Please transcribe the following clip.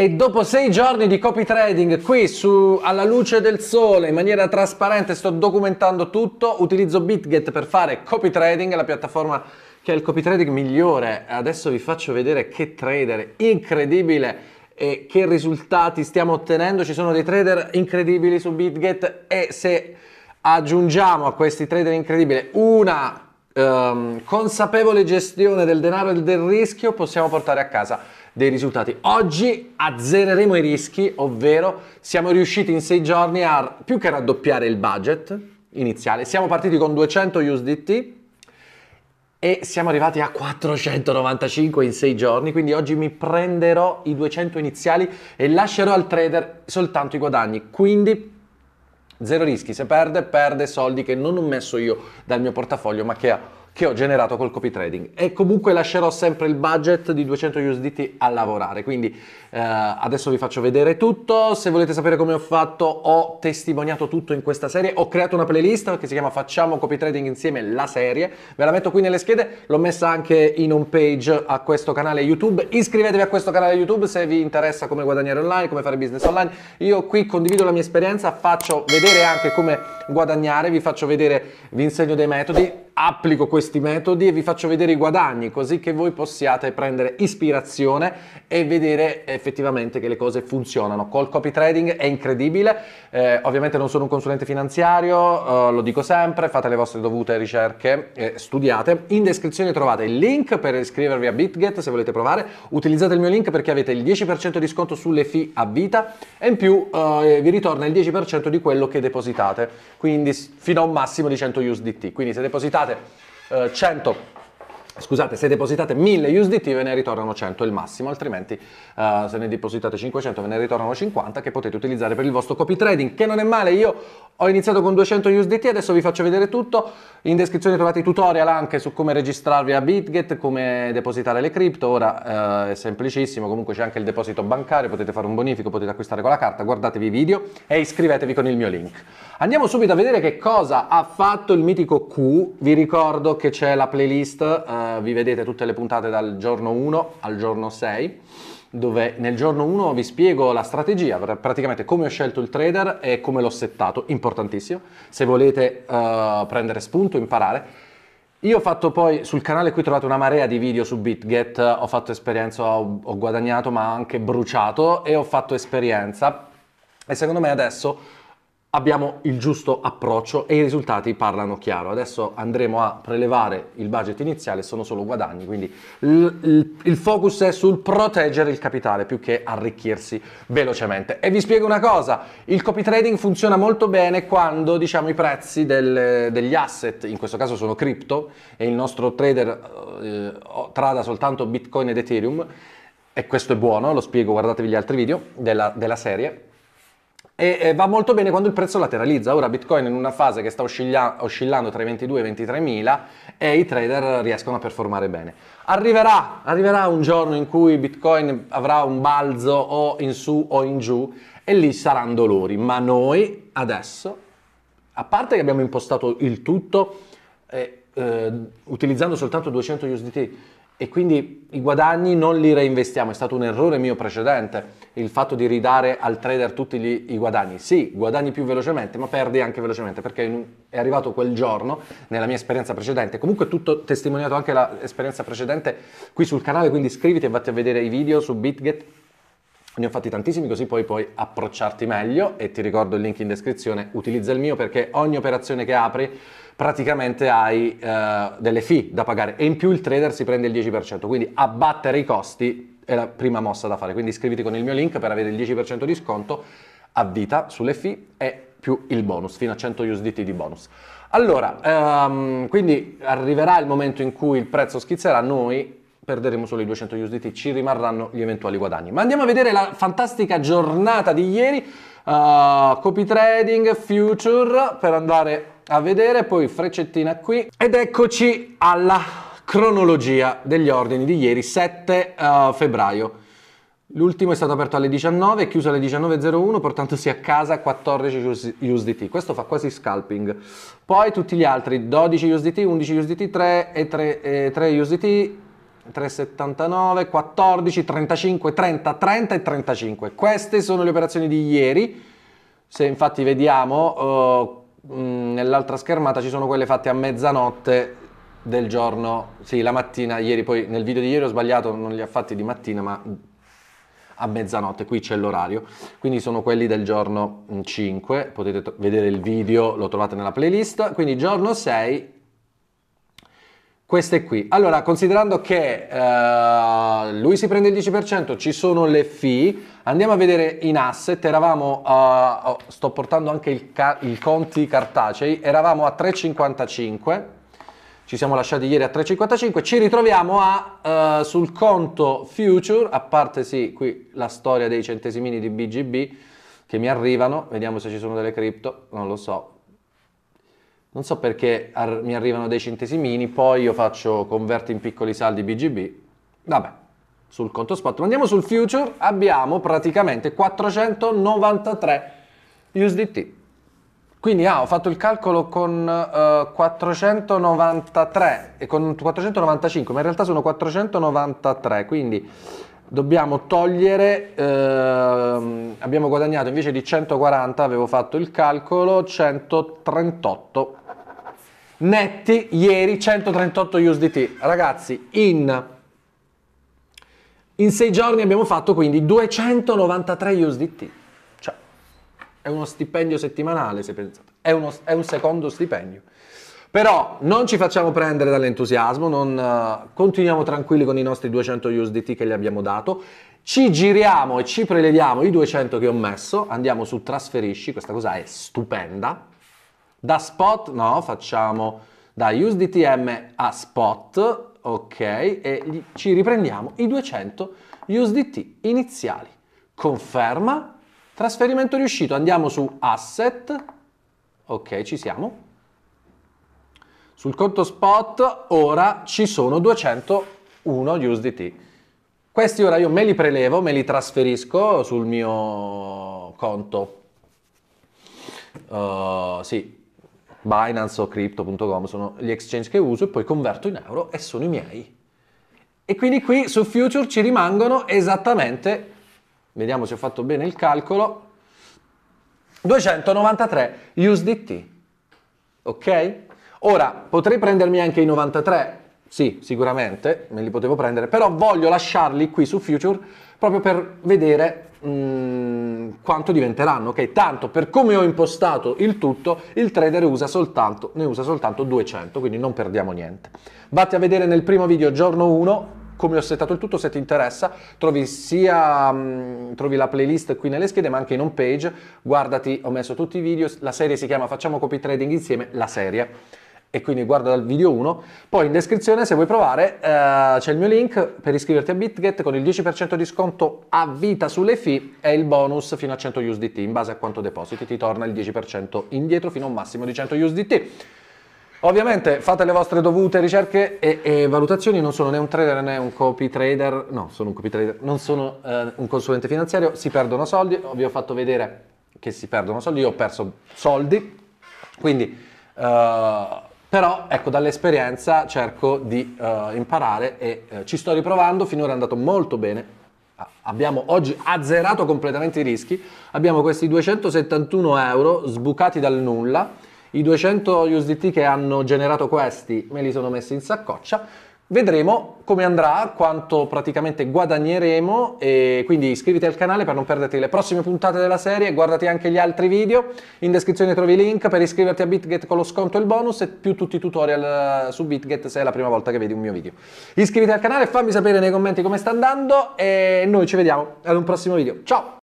E dopo sei giorni di copy trading qui su, alla luce del sole in maniera trasparente sto documentando tutto, utilizzo BitGet per fare copy trading, la piattaforma che è il copy trading migliore. Adesso vi faccio vedere che trader incredibile e che risultati stiamo ottenendo. Ci sono dei trader incredibili su BitGet e se aggiungiamo a questi trader incredibili una ehm, consapevole gestione del denaro e del rischio possiamo portare a casa dei risultati. Oggi azzereremo i rischi, ovvero siamo riusciti in sei giorni a più che raddoppiare il budget iniziale. Siamo partiti con 200 USDT e siamo arrivati a 495 in sei giorni, quindi oggi mi prenderò i 200 iniziali e lascerò al trader soltanto i guadagni, quindi zero rischi, se perde perde soldi che non ho messo io dal mio portafoglio ma che ha che ho generato col copy trading e comunque lascerò sempre il budget di 200 USDT a lavorare quindi eh, adesso vi faccio vedere tutto se volete sapere come ho fatto ho testimoniato tutto in questa serie ho creato una playlist che si chiama facciamo copy trading insieme la serie ve la metto qui nelle schede l'ho messa anche in home page a questo canale youtube iscrivetevi a questo canale youtube se vi interessa come guadagnare online come fare business online io qui condivido la mia esperienza faccio vedere anche come guadagnare vi faccio vedere vi insegno dei metodi applico questi metodi e vi faccio vedere i guadagni così che voi possiate prendere ispirazione e vedere effettivamente che le cose funzionano. Col copy trading è incredibile, eh, ovviamente non sono un consulente finanziario, eh, lo dico sempre, fate le vostre dovute ricerche, eh, studiate. In descrizione trovate il link per iscrivervi a BitGet se volete provare, utilizzate il mio link perché avete il 10% di sconto sulle fee a vita e in più eh, vi ritorna il 10% di quello che depositate, quindi fino a un massimo di 100 USDT. Quindi se depositate depositate eh, 100 Scusate, se depositate 1000 USDT ve ne ritornano 100 il massimo, altrimenti uh, se ne depositate 500 ve ne ritornano 50 che potete utilizzare per il vostro copy trading, che non è male. Io ho iniziato con 200 USDT, adesso vi faccio vedere tutto. In descrizione trovate i tutorial anche su come registrarvi a BitGet, come depositare le cripto. Ora eh, è semplicissimo, comunque c'è anche il deposito bancario, potete fare un bonifico, potete acquistare con la carta, guardatevi i video e iscrivetevi con il mio link. Andiamo subito a vedere che cosa ha fatto il mitico Q. Vi ricordo che c'è la playlist, eh, vi vedete tutte le puntate dal giorno 1 al giorno 6 dove nel giorno 1 vi spiego la strategia, praticamente come ho scelto il trader e come l'ho settato, importantissimo, se volete uh, prendere spunto, imparare. Io ho fatto poi, sul canale qui trovate una marea di video su BitGet, ho fatto esperienza, ho, ho guadagnato ma anche bruciato e ho fatto esperienza e secondo me adesso abbiamo il giusto approccio e i risultati parlano chiaro. Adesso andremo a prelevare il budget iniziale, sono solo guadagni, quindi il focus è sul proteggere il capitale più che arricchirsi velocemente. E vi spiego una cosa, il copy trading funziona molto bene quando diciamo, i prezzi del, degli asset, in questo caso sono cripto, e il nostro trader eh, trada soltanto Bitcoin ed Ethereum, e questo è buono, lo spiego, guardatevi gli altri video della, della serie, e eh, va molto bene quando il prezzo lateralizza. Ora Bitcoin è in una fase che sta oscilla- oscillando tra i 22 e i 23 mila e i trader riescono a performare bene. Arriverà, arriverà un giorno in cui Bitcoin avrà un balzo o in su o in giù e lì saranno dolori, ma noi adesso, a parte che abbiamo impostato il tutto eh, eh, utilizzando soltanto 200 USDT e quindi i guadagni non li reinvestiamo, è stato un errore mio precedente il fatto di ridare al trader tutti gli, i guadagni. Sì, guadagni più velocemente, ma perdi anche velocemente perché è arrivato quel giorno, nella mia esperienza precedente, comunque tutto testimoniato anche l'esperienza precedente qui sul canale, quindi iscriviti e vatti a vedere i video su BitGet. Ne ho fatti tantissimi così poi puoi approcciarti meglio e ti ricordo il link in descrizione, utilizza il mio perché ogni operazione che apri praticamente hai eh, delle fee da pagare e in più il trader si prende il 10%, quindi abbattere i costi è la prima mossa da fare, quindi iscriviti con il mio link per avere il 10% di sconto a vita sulle fee e più il bonus, fino a 100 USDT di bonus. Allora, um, quindi arriverà il momento in cui il prezzo schizzerà, noi perderemo solo i 200 USDT, ci rimarranno gli eventuali guadagni. Ma andiamo a vedere la fantastica giornata di ieri, uh, copy trading, future, per andare a vedere, poi freccettina qui, ed eccoci alla cronologia degli ordini di ieri 7 uh, eh, febbraio. L'ultimo è stato aperto alle 19, chiuso alle 19.01, portandosi a casa 14 USDT. Questo fa quasi scalping. Poi tutti gli altri, 12 USDT, 11 USDT, 3 e 3, e 3 USDT, 3,79, 14, 35, 30, 30 e 35. Queste sono le operazioni di ieri. Se infatti vediamo, uh, nell'altra schermata ci sono quelle fatte a mezzanotte del giorno, sì, la mattina, ieri poi nel video di ieri ho sbagliato, non li ha fatti di mattina, ma a mezzanotte, qui c'è l'orario, quindi sono quelli del giorno 5, mm, potete vedere il video, lo trovate nella playlist, quindi giorno 6, queste qui. Allora, considerando che uh, lui si prende il 10%, ci sono le fee, andiamo a vedere in asset, eravamo, uh, oh, sto portando anche i ca- conti cartacei, eravamo a 3,55 ci siamo lasciati ieri a 3,55, ci ritroviamo a, uh, sul conto future, a parte sì, qui la storia dei centesimini di BGB che mi arrivano, vediamo se ci sono delle cripto, non lo so, non so perché ar- mi arrivano dei centesimini, poi io faccio converti in piccoli saldi BGB, vabbè, sul conto spot, ma andiamo sul future, abbiamo praticamente 493 USDT. Quindi ah, ho fatto il calcolo con uh, eh, 493 e con 495, ma in realtà sono 493, quindi dobbiamo togliere, uh, abbiamo guadagnato invece di 140, avevo fatto il calcolo, 138 netti, ieri 138 USDT. Ragazzi, in, in sei giorni abbiamo fatto quindi 293 USDT è uno stipendio settimanale se pensate, è, uno, è un secondo stipendio. Però non ci facciamo prendere dall'entusiasmo, non, uh, continuiamo tranquilli con i nostri 200 USDT che gli abbiamo dato, ci giriamo e ci preleviamo i 200 che ho messo, andiamo su trasferisci, questa cosa è stupenda. Da spot, no, facciamo da USDTM a spot, ok, e gli, ci riprendiamo i 200 USDT iniziali. Conferma, Trasferimento riuscito, andiamo su asset, ok ci siamo. Sul conto spot ora ci sono 201 USDT. Questi ora io me li prelevo, me li trasferisco sul mio conto. Uh, sì, Binance o Crypto.com sono gli exchange che uso e poi converto in euro e sono i miei. E quindi qui su Future ci rimangono esattamente Vediamo se ho fatto bene il calcolo. 293 USDT. Ok? Ora, potrei prendermi anche i 93, sì, sicuramente, me li potevo prendere, però voglio lasciarli qui su Future proprio per vedere mh, mm, quanto diventeranno, ok? Tanto per come ho impostato il tutto, il trader usa soltanto, ne usa soltanto 200, quindi non perdiamo niente. Vatti a vedere nel primo video, giorno 1, come ho settato il tutto, se ti interessa, trovi sia mm, trovi la playlist qui nelle schede, ma anche in home page. Guardati, ho messo tutti i video. La serie si chiama Facciamo copy trading insieme, la serie e quindi guarda dal video 1. Poi in descrizione, se vuoi provare, eh, c'è il mio link per iscriverti a BitGet con il 10% di sconto a vita sulle fee e il bonus fino a 100 USDT. In base a quanto depositi ti torna il 10% indietro fino a un massimo di 100 USDT. Ovviamente fate le vostre dovute ricerche e, e, valutazioni, non sono né un trader né un copy trader, no, sono un copy trader, non sono eh, un consulente finanziario, si perdono soldi, vi ho fatto vedere che si perdono soldi, io ho perso soldi, quindi eh, però ecco dall'esperienza cerco di eh, imparare e eh, ci sto riprovando, finora è andato molto bene, abbiamo oggi azzerato completamente i rischi, abbiamo questi 271 euro sbucati dal nulla, i 200 USDT che hanno generato questi me li sono messi in saccoccia. Vedremo come andrà, quanto praticamente guadagneremo e quindi iscriviti al canale per non perderti le prossime puntate della serie, guardati anche gli altri video, in descrizione trovi i link per iscriverti a BitGet con lo sconto e il bonus e più tutti i tutorial eh, su BitGet se è la prima volta che vedi un mio video. Iscriviti al canale, fammi sapere nei commenti come sta andando e noi ci vediamo ad un prossimo video. Ciao!